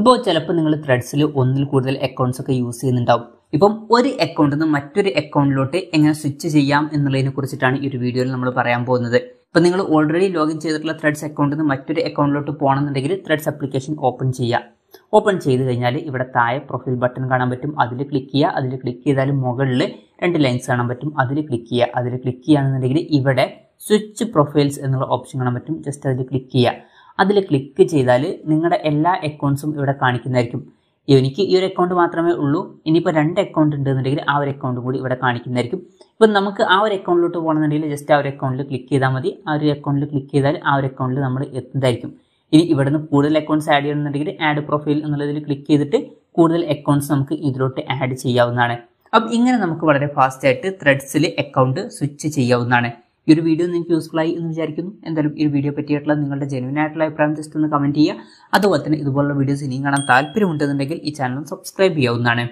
ഇപ്പോൾ ചിലപ്പോൾ നിങ്ങൾ ത്രെഡ്സിൽ ഒന്നിൽ കൂടുതൽ അക്കൗണ്ട്സ് ഒക്കെ യൂസ് ചെയ്യുന്നുണ്ടാവും ഇപ്പം ഒരു അക്കൗണ്ടിൽ നിന്ന് മറ്റൊരു അക്കൗണ്ടിലോട്ട് എങ്ങനെ സ്വിച്ച് ചെയ്യാം എന്നുള്ളതിനെ കുറിച്ചിട്ടാണ് ഈ ഒരു വീഡിയോയിൽ നമ്മൾ പറയാൻ പോകുന്നത് ഇപ്പം നിങ്ങൾ ഓൾറെഡി ലോഗിൻ ചെയ്തിട്ടുള്ള ത്രെഡ്സ് അക്കൗണ്ടിൽ നിന്ന് മറ്റൊരു അക്കൗണ്ടിലോട്ട് പോകണമെന്നുണ്ടെങ്കിൽ ത്രെഡ്സ് ആപ്ലിക്കേഷൻ ഓപ്പൺ ചെയ്യുക ഓപ്പൺ ചെയ്ത് കഴിഞ്ഞാൽ ഇവിടെ താഴെ പ്രൊഫൈൽ ബട്ടൺ കാണാൻ പറ്റും അതിൽ ക്ലിക്ക് ചെയ്യുക അതിൽ ക്ലിക്ക് ചെയ്താൽ മുകളിൽ രണ്ട് ലൈൻസ് കാണാൻ പറ്റും അതിൽ ക്ലിക്ക് ചെയ്യുക അതിൽ ക്ലിക്ക് ചെയ്യുകയാണെന്നുണ്ടെങ്കിൽ ഇവിടെ സ്വിച്ച് പ്രൊഫൈൽസ് എന്നുള്ള ഓപ്ഷൻ കാണാൻ പറ്റും ജസ്റ്റ് അതിൽ ക്ലിക്ക് ചെയ്യുക അതിൽ ക്ലിക്ക് ചെയ്താൽ നിങ്ങളുടെ എല്ലാ അക്കൗണ്ട്സും ഇവിടെ കാണിക്കുന്നതായിരിക്കും എനിക്ക് ഈ ഒരു അക്കൗണ്ട് മാത്രമേ ഉള്ളൂ ഇനിയിപ്പോൾ രണ്ട് അക്കൗണ്ട് ഉണ്ടെന്നുണ്ടെങ്കിൽ ആ ഒരു അക്കൗണ്ട് കൂടി ഇവിടെ കാണിക്കുന്നതായിരിക്കും ഇപ്പം നമുക്ക് ആ ഒരു അക്കൗണ്ടിലോട്ട് പോകണമെന്നുണ്ടെങ്കിൽ ജസ്റ്റ് ആ ഒരു അക്കൗണ്ടിൽ ക്ലിക്ക് ചെയ്താൽ മതി ആ ഒരു അക്കൗണ്ടിൽ ക്ലിക്ക് ചെയ്താൽ ആ ഒരു അക്കൗണ്ടിൽ നമ്മൾ എത്തുന്നതായിരിക്കും ഇനി ഇവിടുന്ന് കൂടുതൽ അക്കൗണ്ട്സ് ആഡ് ചെയ്യണമെന്നുണ്ടെങ്കിൽ ആഡ് പ്രൊഫൈൽ എന്നുള്ളതിൽ ക്ലിക്ക് ചെയ്തിട്ട് കൂടുതൽ അക്കൗണ്ട്സ് നമുക്ക് ഇതിലോട്ട് ആഡ് ചെയ്യാവുന്നതാണ് അപ്പം ഇങ്ങനെ നമുക്ക് വളരെ ഫാസ്റ്റായിട്ട് ത്രെഡ്സിൽ അക്കൗണ്ട് സ്വിച്ച് ചെയ്യാവുന്നതാണ് ഈ ഒരു വീഡിയോ നിങ്ങൾക്ക് യൂസ്ഫുൾ ആയി എന്ന് വിചാരിക്കുന്നു എന്തായാലും ഈ വീഡിയോ പറ്റിയിട്ടുള്ള നിങ്ങളുടെ ജെനുവിൻ ആയിട്ടുള്ള അഭിപ്രായം ജസ്റ്റ് ഒന്ന് കമൻറ്റ് ചെയ്യുക അതുപോലെ തന്നെ ഇതുപോലുള്ള വീഡിയോസ് ഇനിയും കാണാൻ താല്പര്യമുണ്ടെന്നുണ്ടെങ്കിൽ ഈ ചാനൽ സബ്സ്ക്രൈബ് ചെയ്യാവുന്നതാണ്